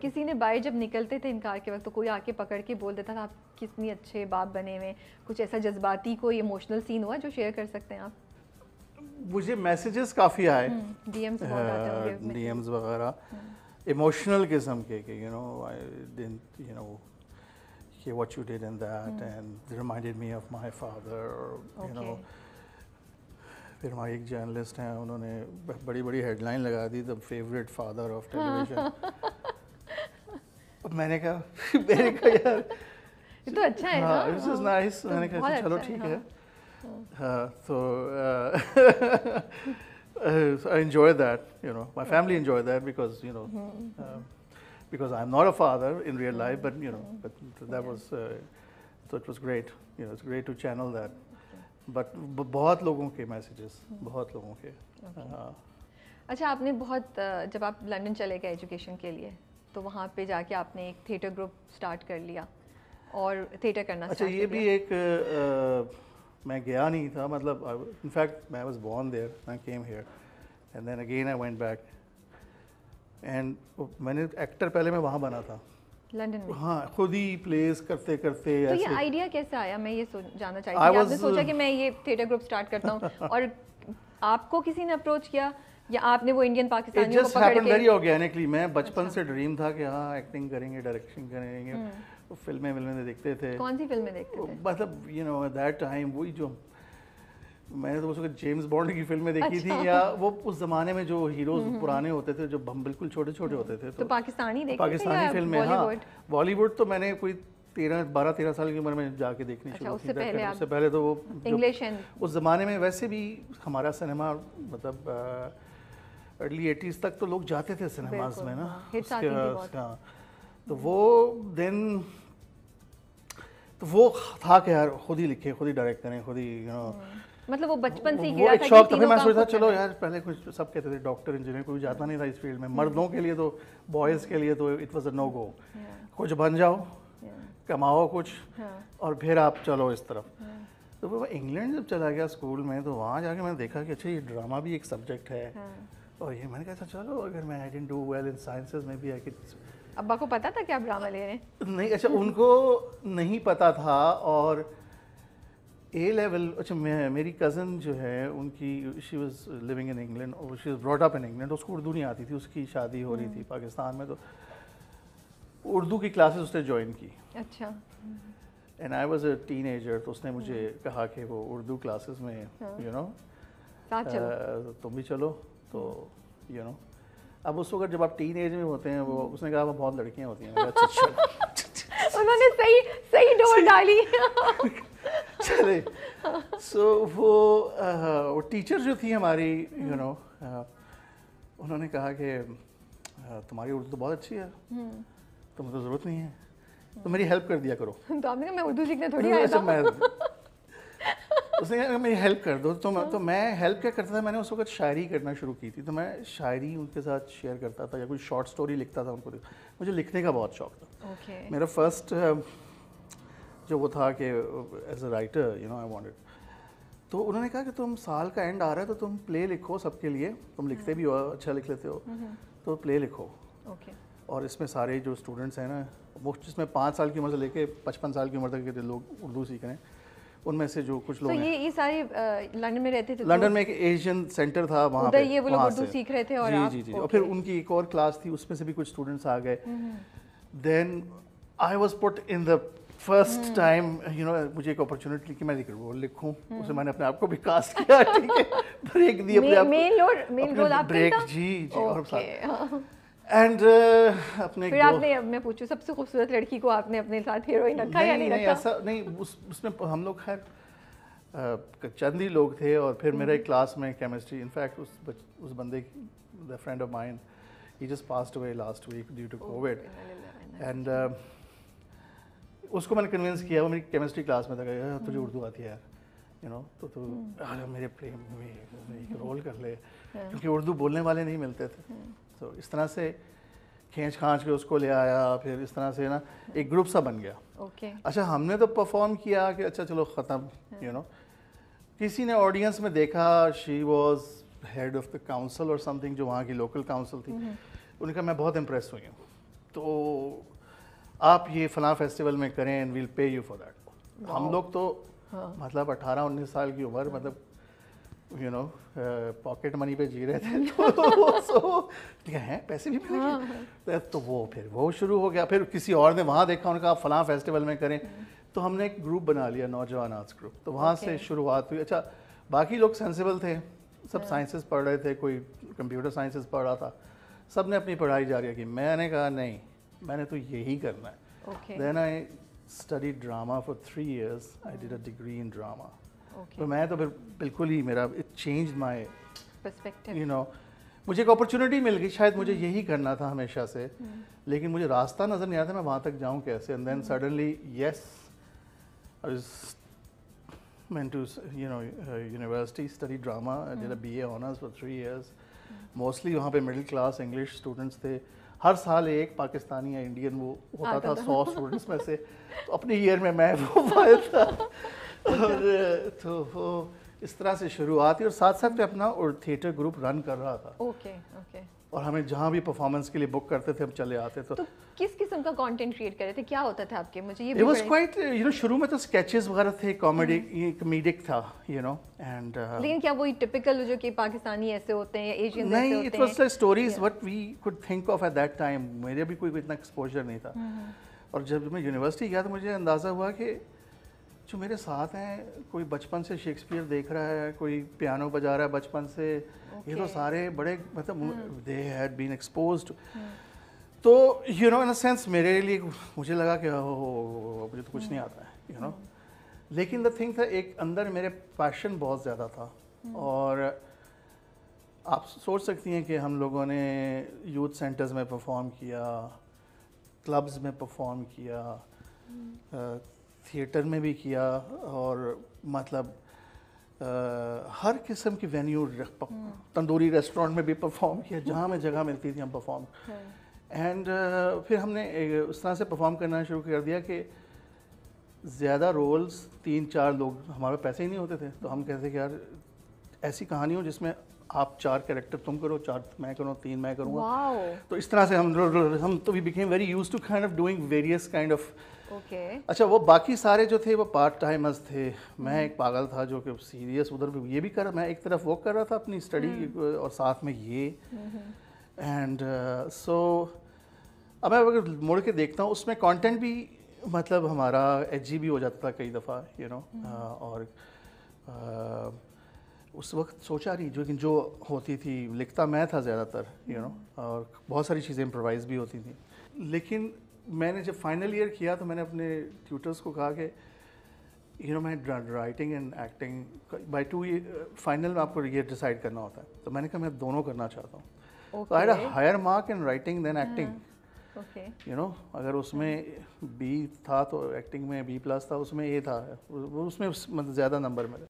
किसी ने भाई जब निकलते थे इनकार के वक्त तो कोई आके पकड़ के बोल देता था आप कितनी अच्छे बाप बने हुए कुछ ऐसा जज्बाती कोई इमोशनल सीन हुआ जो शेयर कर सकते हैं आप मुझे मैसेजेस काफ़ी आए डीएम्स हम्म, हाँ, डीएम्स वगैरह इमोशनल हम्म। किस्म के you know I you know कि what you did in that and reminded me of my father you know फिर हमारे एक जर्नलिस्ट हैं उन्होंने बड़ी बड़ी हेडलाइन लगा दी the favourite father of television मैंने कहा मैंने कहा यार ये तो अच्छा है हाँ इट इज नाइस मैंने कहा अच्छा, चलो अच्छा ठीक है हाँ, हाँ।, हाँ तो I enjoy that you know my family enjoy that because you know because I am not a father in real life but you know but that was so it was great you know it's great to channel that but बहुत लोगों के messages mm-hmm. बहुत लोगों के हाँ। अच्छा आपने बहुत uh, जब आप लंदन चले गए एजुकेशन के लिए तो वहाँ पे जाके आपने एक थिएटर ग्रुप स्टार्ट कर लिया और थिएटर करना अच्छा ये भी एक आ, मैं गया नहीं था मतलब इनफैक्ट मैं was born there I came here and then again I went back and मैंने एक्टर पहले मैं वहाँ बना था लंदन में हाँ खुद ही प्लेस करते करते तो ऐसे। ये आइडिया कैसे आया मैं ये जानना चाहती was... आपने सोचा कि मैं ये थिएटर ग्रुप स्टार्ट करता हूँ और आपको किसी ने अप्रोच किया या आपने वो इंडियन पाकिस्तानियों को मैं बचपन अच्छा। से ड्रीम था कि हाँ एक्टिंग करेंगे डायरेक्शन करेंगे हम्म। फिल्में फिल्में तो देखते थे कौन सी फिल्में देखते थे मतलब यू नो दैट टाइम वही जो मैंने तो उसको जेम्स बॉन्ड की फिल्में देखी अच्छा। थी या वो उस जमाने में जो हीरोज हम्म, हम्म। पुराने होते थे जो हम बिल्कुल छोटे छोटे होते थे तो, तो पाकिस्तानी देखते पाकिस्तानी फिल्में हाँ बॉलीवुड तो मैंने कोई तेरह बारह तेरह साल की उम्र में जाके देखनी अच्छा, शुरू की पहले उससे पहले तो वो इंग्लिश उस जमाने में वैसे भी हमारा सिनेमा मतलब अर्ली एटीज़ तक तो लोग जाते थे सिनेमाज में ना हाँ। उसके हाँ। तो वो देन तो वो था कि यार खुद ही लिखे खुद ही डायरेक्ट करें खुद ही यू नो हम्म। मतलब वो बचपन से ही शौक था मैं सोचता चलो यार पहले कुछ सब कहते थे डॉक्टर इंजीनियर कोई जाता नहीं था इस फील्ड में हम्म। मर्दों के लिए तो बॉयज़ के लिए तो it was a no go कुछ बन जाओ कमाओ कुछ हाँ। और फिर आप चलो इस तरफ तो वो इंग्लैंड जब चला गया स्कूल में तो वहाँ जाके मैंने देखा कि अच्छा ये ड्रामा भी एक सब्जेक्ट है और ये मैंने कहा था अच्छा, चलो अगर मैं I didn't do well in sciences में भी आई अब्बा को पता था कि आप ड्रामा ले रहे हैं नहीं अच्छा उनको नहीं पता था और ए लेवल अच्छा मैं मेरी कज़न जो है उनकी she was living in England और she was brought up in England उसको उर्दू नहीं आती थी उसकी शादी हो रही थी हम्म। पाकिस्तान में तो उर्दू की क्लासेस उसने ज्वाइन की अच्छा and I was a teenager तो उसने मुझे हम्म। कहा कि वो उर्दू क्लासेस में यू हाँ। नो तुम भी चलो तो यू नो अब उस वक्त जब आप टीन एज में होते हैं वो उसने कहा बहुत लड़कियाँ होती हैं अच्छा, उन्होंने सही सही डोर डाली चले सो वो uh, वो टीचर जो थी हमारी यू नो uh, उन्होंने कहा कि uh, तुम्हारी उर्दू तो बहुत अच्छी है हम्म। तुम्हें तो ज़रूरत नहीं है तो मेरी हेल्प कर दिया करो तो आपने कहा मैं उर्दू सीखने थोड़ी तो आया था उसने कहा मेरी हेल्प कर दो तो मैं हाँ। तो मैं हेल्प क्या करता था मैंने उस वक्त शायरी करना शुरू की थी तो मैं शायरी उनके साथ शेयर करता था या कोई शॉर्ट स्टोरी लिखता था उनको मुझे लिखने का बहुत शौक था okay. मेरा फर्स्ट um, जो वो था कि as a writer you know I wanted तो उन्होंने कहा कि तुम साल का एंड आ रहा है तो तुम प्ले लिखो सबके लिए तुम लिखते हाँ। भी हो अच्छा लिख लेते हो तो प्ले लिखो okay. और इसमें सारे जो स्टूडेंट्स हैं ना वो जिसमें पाँच साल की उम्र से लेके पचपन साल की उम्र तक के लोग उर्दू सीख रहे हैं उनमें से जो कुछ लोग so ये ये सारे लंदन में रहते थे तो लंदन में एक एशियन सेंटर था वहाँ पे ये वो लोग उर्दू सीख रहे थे और जी जी जी और फिर उनकी एक और क्लास थी उसमें से भी कुछ स्टूडेंट्स आ गए then I was put in the first time you know मुझे एक अपॉर्चुनिटी कि मैं एक रोल लिखूं hmm. उसे मैंने अपने आप को भी कास्ट किया ठीक है ब्रेक दी अपने आप मेन रोल मेन रोल आप ब्रेक जी जी और साथ एंड uh, अपने फिर आपने अब मैं पूछूं सबसे खूबसूरत लड़की को आपने अपने साथ हीरोइन रखा या नहीं, नहीं रखा ऐसा नहीं उस उसमें हम लोग खैर चंद ही लोग थे और फिर मेरे क्लास हम्म। में केमिस्ट्री इनफैक्ट उस बच उस बंदे द फ्रेंड ऑफ माइंड ही just passed away last week due to covid and उसको मैंने कन्विंस किया वो मेरी केमिस्ट्री क्लास में था तुझे हम्म। उर्दू आती है तो, तो, हम्म। यार यू नो तो तू मेरे प्रेम में एक रोल कर ले हाँ। क्योंकि उर्दू बोलने वाले नहीं मिलते थे तो इस तरह से खींच खाँच के उसको ले आया फिर इस तरह से ना एक ग्रुप सा बन गया ओके okay. अच्छा हमने तो परफॉर्म किया कि अच्छा चलो ख़त्म यू नो किसी ने ऑडियंस में देखा she was head of the council और समथिंग जो वहाँ की लोकल काउंसिल थी हम्म। उनका मैं बहुत इम्प्रेस हुई हूँ तो आप ये फला फेस्टिवल में करें and will pay you for that हम लोग तो हाँ. मतलब 18 19 साल की उम्र मतलब यू नो पॉकेट मनी पे जी रहे थे तो सो तो तो हैं पैसे भी मिले हाँ।, हाँ। तो, तो वो फिर वो शुरू हो गया फिर किसी और ने वहाँ देखा उनका आप फलां फेस्टिवल में करें हम्म। तो हमने एक ग्रुप बना लिया नौजवान आर्ट्स ग्रुप तो वहाँ okay. से शुरुआत हुई अच्छा बाकी लोग सेंसिबल थे सब साइंसेस हाँ। पढ़ रहे थे कोई कंप्यूटर साइंसेस पढ़ रहा था सब ने अपनी पढ़ाई जारी रखी मैंने कहा नहीं मैंने तो यही करना है then I study drama for three years I did a degree in drama तो मैं तो फिर बिल्कुल ही मेरा it change my perspective you know मुझे एक अपॉर्चुनिटी मिल गई शायद मुझे hmm. यही करना था हमेशा से hmm. लेकिन मुझे रास्ता नज़र नहीं आता मैं वहाँ तक जाऊँ कैसे एंड देन सडनली यस मैं to you know university study drama drama mm. did a BA honors mostly वहाँ पे मिडिल क्लास इंग्लिश स्टूडेंट्स थे हर साल एक पाकिस्तानी या इंडियन वो होता था सौ स्टूडेंट्स में से तो अपने ईयर में मैं वो पाया था और तो वो इस तरह से शुरुआत हुई और साथ साथ में अपना और थिएटर ग्रुप रन कर रहा था ओके ओके और हमें जहाँ भी परफॉर्मेंस के लिए बुक करते थे हम चले आते तो, तो किस किस्म का कंटेंट क्रिएट कर रहे थे क्या होता था आपके मुझे ये वाज क्वाइट यू नो शुरू में तो स्केचेस वगैरह थे कॉमेडी हम्म। कॉमेडिक था यू नो एंड लेकिन क्या वही टिपिकल जो कि पाकिस्तानी ऐसे होते हैं एशियन होते हैं नहीं it was stories what we could think of at that time मेरे भी कोई इतना एक्सपोजर नहीं था हम्म, हम्म। और जब मैं यूनिवर्सिटी गया तो मुझे अंदाज़ा हुआ कि जो मेरे साथ हैं कोई बचपन से शेक्सपियर देख रहा है कोई पियानो बजा रहा है बचपन से okay. ये तो सारे बड़े मतलब दे हैड बीन एक्सपोज्ड तो यू नो इन सेंस मेरे लिए मुझे लगा कि हो मुझे तो कुछ नहीं hmm. आता है यू you नो know? लेकिन द थिंग था एक अंदर मेरे पैशन बहुत ज़्यादा था hmm. और आप सोच सकती हैं कि हम लोगों ने यूथ सेंटर्स में परफॉर्म किया क्लब्स में परफॉर्म किया hmm. थिएटर में भी किया और मतलब आ, हर किस्म की वेन्यू हाँ। तंदूरी रेस्टोरेंट में भी परफॉर्म किया जहाँ में जगह मिलती थी हम परफॉर्म एंड हाँ। फिर हमने उस तरह से परफॉर्म करना शुरू कर दिया कि ज़्यादा रोल्स तीन चार लोग हमारे पैसे ही नहीं होते थे तो हम कहते कि यार ऐसी कहानी हो जिसमें आप चार कैरेक्टर तुम करो चार मैं करूँ तीन मैं करूँगा तो इस तरह से हम हम तो we became very used to kind of doing various kind of okay okay. अच्छा वो बाकी सारे जो थे वो पार्ट टाइमर्स थे मैं एक पागल था जो कि सीरियस उधर भी ये भी कर मैं एक तरफ वो कर रहा था अपनी स्टडी हम्म। और साथ में ये and hmm, so hmm. uh, अब मैं अगर मुड़ के देखता हूँ उसमें कंटेंट भी मतलब हमारा एच भी हो जाता था कई दफ़ा यू नो और uh, उस वक्त सोचा नहीं जो लेकिन जो होती थी लिखता मैं था ज़्यादातर यू नो और बहुत सारी चीज़ें इम्प्रोवाइज़ भी होती थी लेकिन मैंने जब फाइनल ईयर किया तो मैंने अपने ट्यूटर्स को कहा कि यू नो मैं writing and acting by to final में आपको ये डिसाइड करना होता है तो मैंने कहा मैं दोनों करना चाहता हूँ I higher mark in writing then acting you know अगर हाँ. उसमें बी था तो एक्टिंग में बी प्लस था उसमें ए था उसमें मतलब ज़्यादा नंबर मिले